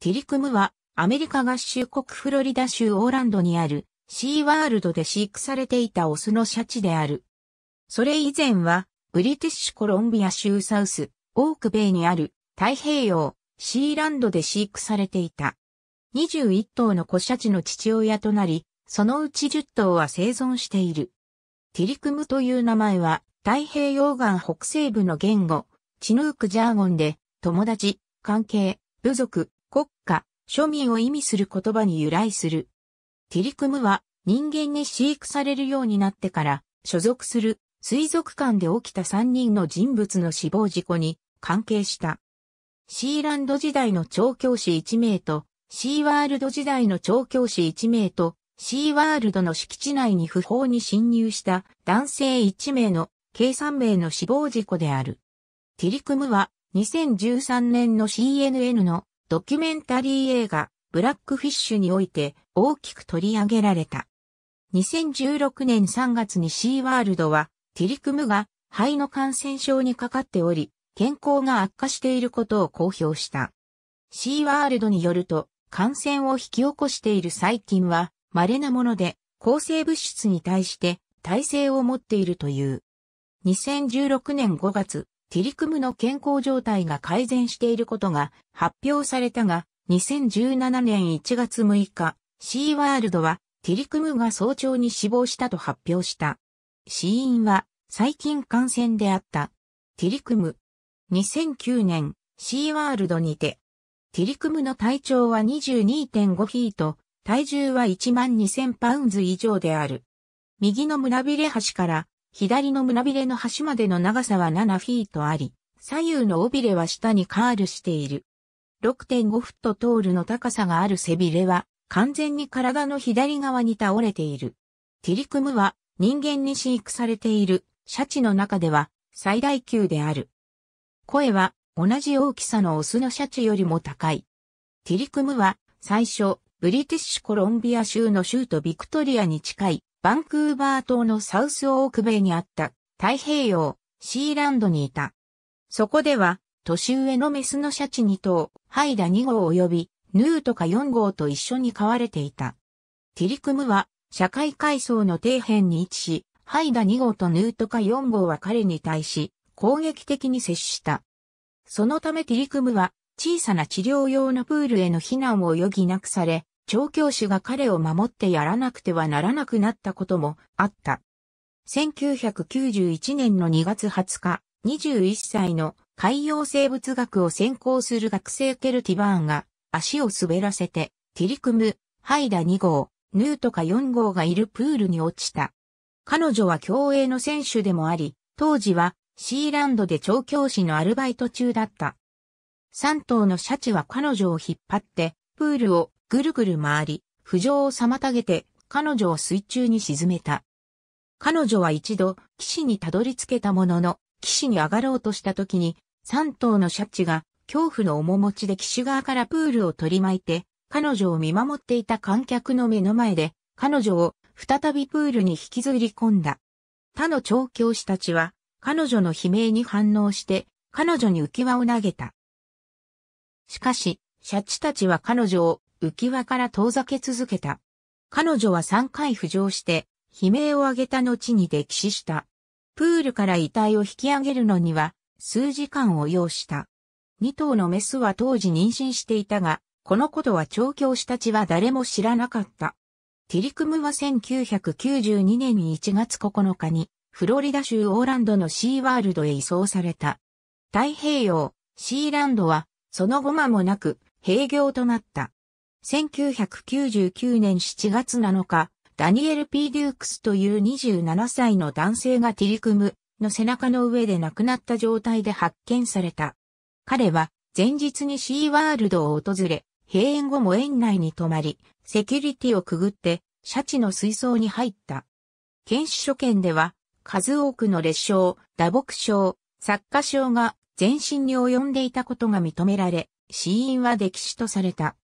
ティリクムはアメリカ合衆国フロリダ州オーランドにあるシーワールドで飼育されていたオスのシャチである。それ以前はブリティッシュコロンビア州サウス、オークベイにある太平洋、シーランドで飼育されていた。21頭の子シャチの父親となり、そのうち10頭は生存している。ティリクムという名前は、太平洋岸北西部の言語、チヌークジャーゴンで、友達、関係、部族、国家、庶民を意味する言葉に由来する。ティリクムは人間に飼育されるようになってから所属する水族館で起きた3人の人物の死亡事故に関係した。シーランド時代の調教師1名と、シーワールド時代の調教師1名と、シーワールドの敷地内に不法に侵入した男性1名の計3名の死亡事故である。ティリクムは2013年の CNN のドキュメンタリー映画、ブラックフィッシュにおいて大きく取り上げられた。2016年3月にシーワールドは、ティリクムが肺の感染症にかかっており、健康が悪化していることを公表した。シーワールドによると、感染を引き起こしている細菌は稀なもので、抗生物質に対して耐性を持っているという。2016年5月、ティリクムの健康状態が改善していることが発表されたが、2017年1月6日、シーワールドはティリクムが早朝に死亡したと発表した。死因は細菌感染であった。ティリクム。2009年、シーワールドにて、ティリクムの体長は22.5フィート、体重は1万2000パウンズ以上である。右の胸びれ端から左の胸びれの端までの長さは7フィートあり、左右の尾びれは下にカールしている。6.5フットトールの高さがある背びれは、完全に体の左側に倒れている。ティリクムは人間に飼育されているシャチの中では最大級である。声は同じ大きさのオスのシャチよりも高い。ティリクムは最初、ブリティッシュコロンビア州の州都ビクトリアに近いバンクーバー島のサウスオークベイにあった太平洋シーランドにいた。そこでは年上のメスのシャチ2頭、ハイダ2号及びヌートカ4号と一緒に飼われていた。ティリクムは社会階層の底辺に位置し、ハイダ2号とヌートカ4号は彼に対し攻撃的に接した。そのためティリクムは小さな治療用のプールへの避難を余儀なくされ、調教師が彼を守ってやらなくてはならなくなったこともあった。1991年の2月20日、21歳の海洋生物学を専攻する学生ケルティバーンが足を滑らせて、ティリクム、ハイダ2号、ヌートカ4号がいるプールに落ちた。彼女は競泳の選手でもあり、当時はシーランドで調教師のアルバイト中だった。3頭のシャチは彼女を引っ張って、プールをぐるぐる回り、浮上を妨げて彼女を水中に沈めた。彼女は一度、岸にたどり着けたものの、岸に上がろうとした時に、三頭のシャチが恐怖の面持ちで岸側からプールを取り巻いて、彼女を見守っていた観客の目の前で、彼女を再びプールに引きずり込んだ。他の調教師たちは、彼女の悲鳴に反応して、彼女に浮き輪を投げた。しかし、シャチたちは彼女を浮き輪から遠ざけ続けた。彼女は3回浮上して、悲鳴を上げた後に溺死した。プールから遺体を引き上げるのには、数時間を要した。2頭のメスは当時妊娠していたが、このことは調教師たちは誰も知らなかった。ティリクムは1992年1月9日に、フロリダ州オーランドのシーワールドへ移送された。太平洋、シーランドは、その後間もなく、閉業となった。1999年7月7日、ダニエル・ピーデュークスという27歳の男性がティリクムの背中の上で亡くなった状態で発見された。彼は前日にシーワールドを訪れ、閉園後も園内に泊まり、セキュリティをくぐって、シャチの水槽に入った。検視所見では、数多くの列傷、打撲症、作家症が全身に及んでいたことが認められ、死因は溺死とされた。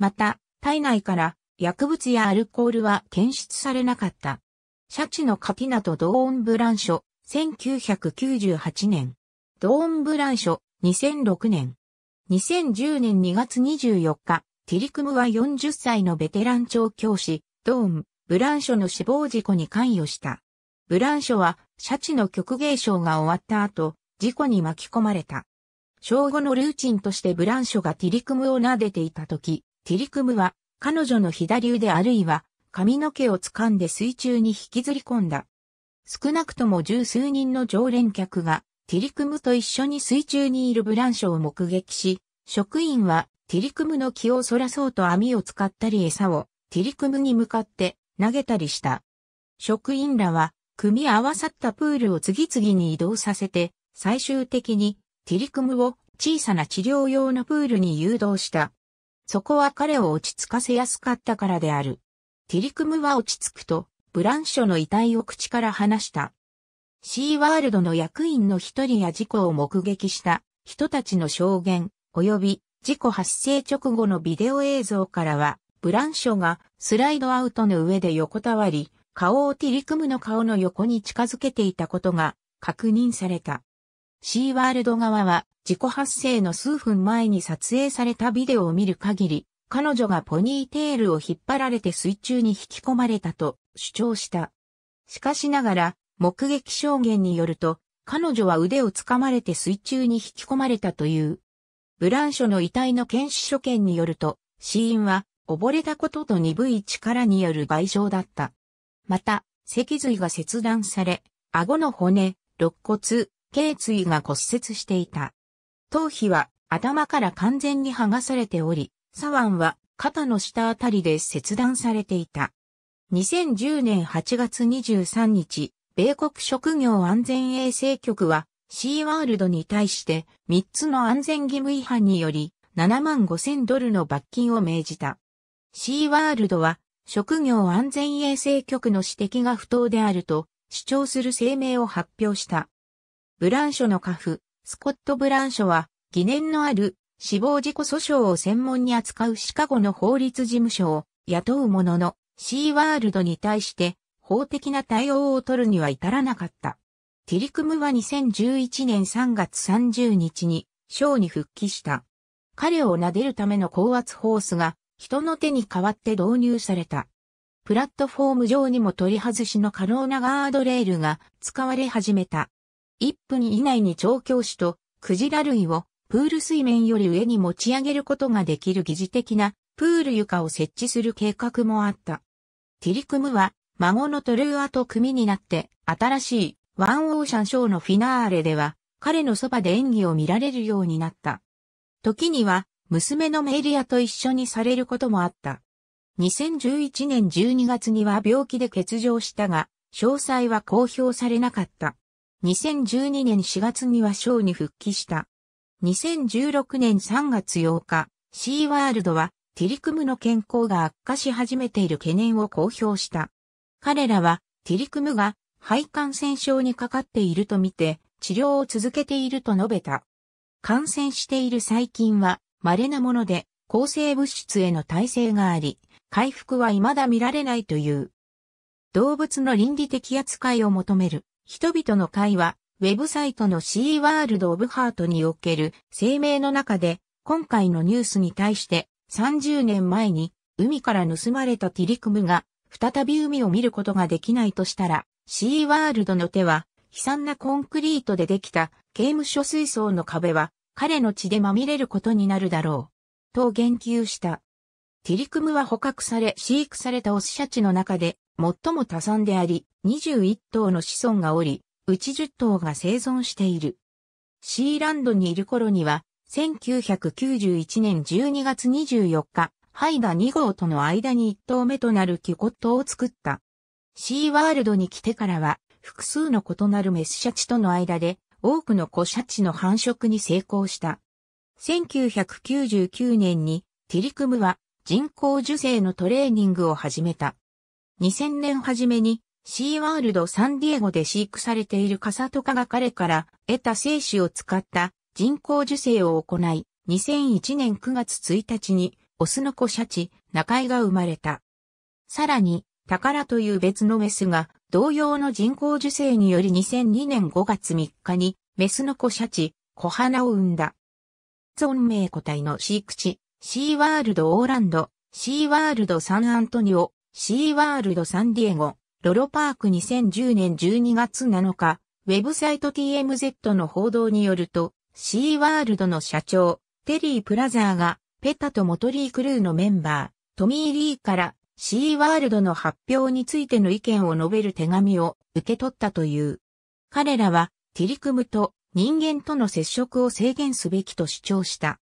また、体内から薬物やアルコールは検出されなかった。シャチのカティナとドーンブラン書、1998年。ドーンブラン書、2006年。2010年2月24日、ティリクムは40歳のベテラン長教師、ドーン、ブランショの死亡事故に関与した。ブランショは、シャチの曲芸賞が終わった後、事故に巻き込まれた。正午のルーチンとしてブランショがティリクムを撫でていた時、切りクむは、彼女の左腕あるいは、髪の毛を掴んで水中に引きずり込んだ。少なくとも十数人の常連客が、ティリクムと一緒に水中にいるブランショを目撃し、職員はティリクムの気をそらそうと網を使ったり餌をティリクムに向かって投げたりした。職員らは組み合わさったプールを次々に移動させて、最終的にティリクムを小さな治療用のプールに誘導した。そこは彼を落ち着かせやすかったからである。ティリクムは落ち着くと、ブランショの遺体を口から離した。シーワールドの役員の一人や事故を目撃した人たちの証言、及び事故発生直後のビデオ映像からは、ブランショがスライドアウトの上で横たわり、顔をティリクムの顔の横に近づけていたことが確認された。シーワールド側は事故発生の数分前に撮影されたビデオを見る限り、彼女がポニーテールを引っ張られて水中に引き込まれたと主張した。しかしながら、目撃証言によると、彼女は腕を掴まれて水中に引き込まれたという。ブランショの遺体の検視所見によると、死因は溺れたことと鈍い力による賠償だった。また、脊髄が切断され、顎の骨、肋骨、頸椎が骨折していた。頭皮は頭から完全に剥がされており、左腕は肩の下あたりで切断されていた。2010年8月23日、米国職業安全衛生局は、シーワールドに対して3つの安全義務違反により7万5千ドルの罰金を命じた。シーワールドは職業安全衛生局の指摘が不当であると主張する声明を発表した。ブランショの家父、スコット・ブランショは、疑念のある死亡事故訴訟を専門に扱うシカゴの法律事務所を雇うものの、シーワールドに対して法的な対応を取るには至らなかった。ティリクムは2011年3月30日に、ショーに復帰した。彼を撫でるための高圧ホースが、人の手に代わって導入された。プラットフォーム上にも取り外しの可能なガードレールが使われ始めた。1分以内に調教師とクジラ類をプール水面より上に持ち上げることができる疑似的なプール床を設置する計画もあった。ティリクムは孫のトルーアと組になって新しいワンオーシャンショーのフィナーレでは彼のそばで演技を見られるようになった。時には娘のメリアと一緒にされることもあった。2011年12月には病気で欠場したが、詳細は公表されなかった。2012年4月にはショーに復帰した。2016年3月8日、シーワールドは、ティリクムの健康が悪化し始めている懸念を公表した。彼らは、ティリクムが肺感染症にかかっているとみて、治療を続けていると述べた。感染している細菌は稀なもので、抗生物質への耐性があり、回復は未だ見られないという。動物の倫理的扱いを求める人々の会話、ウェブサイトのシーワールド・オブ・ハートにおける声明の中で、今回のニュースに対して30年前に海から盗まれたティリクムが再び海を見ることができないとしたら、シーワールドの手は悲惨なコンクリートでできた刑務所水槽の壁は彼の血でまみれることになるだろう。と言及した。ティリクムは捕獲され飼育されたオスシャチの中で最も多産であり、21頭の子孫がおり、うち10頭が生存している。シーランドにいる頃には、1991年12月24日、ハイダ2号との間に1頭目となるキュコットを作った。シーワールドに来てからは、複数の異なるメスシャチとの間で、多くの子シャチの繁殖に成功した。1999年に、ティリクムは人工受精のトレーニングを始めた。2000年初めにシーワールドサンディエゴで飼育されているカサトカが彼から得た精子を使った人工受精を行い、2001年9月1日にオスの子シャチ、中井が生まれた。さらに、宝という別のメスが同様の人工受精により2002年5月3日にメスの子シャチ、小花を産んだ。存命個体の飼育地、シーワールドオーランド、シーワールドサンアントニオ、シーワールドサンディエゴ、ロロパーク2010年12月7日、ウェブサイト TMZ の報道によると、シーワールドの社長、テリー・プラザーが、ペタとモトリー・クルーのメンバー、トミー・リーからシーワールドの発表についての意見を述べる手紙を受け取ったという。彼らは、ティリクムと人間との接触を制限すべきと主張した。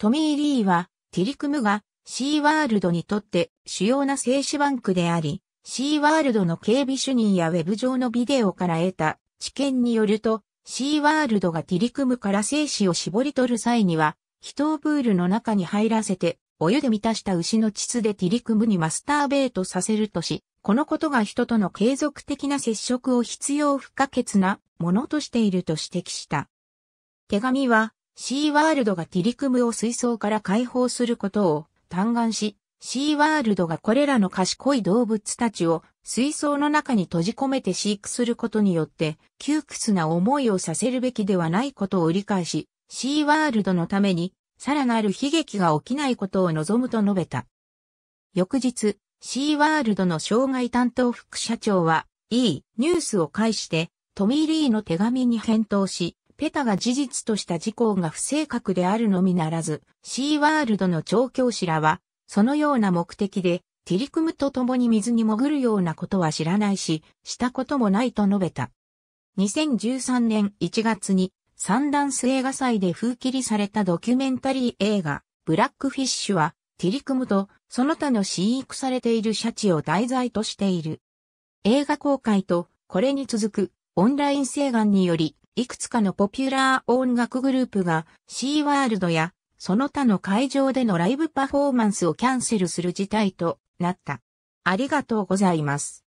トミー・リーは、ティリクムが、シーワールドにとって主要な生死バンクであり、シーワールドの警備主任やウェブ上のビデオから得た知見によると、シーワールドがティリクムから精子を絞り取る際には、人をプールの中に入らせて、お湯で満たした牛の膣でティリクムにマスターベートさせるとし、このことが人との継続的な接触を必要不可欠なものとしていると指摘した。手紙はシーワールドがティリクムを水槽から解放することを嘆願し、シーワールドがこれらの賢い動物たちを水槽の中に閉じ込めて飼育することによって窮屈な思いをさせるべきではないことを理解し、シーワールドのためにさらなる悲劇が起きないことを望むと述べた。翌日、シーワールドの障害担当副社長は E ニュースを介してトミー・リーの手紙に返答し、ペタが事実とした事項が不正確であるのみならず、シーワールドの調教師らは、そのような目的で、ティリクムと共に水に潜るようなことは知らないし、したこともないと述べた。2013年1月に、サンダンス映画祭で風切りされたドキュメンタリー映画、ブラックフィッシュは、ティリクムとその他の飼育されているシャチを題材としている。映画公開と、これに続くオンライン請願により、いくつかのポピュラー音楽グループがシーワールドやその他の会場でのライブパフォーマンスをキャンセルする事態となった。ありがとうございます。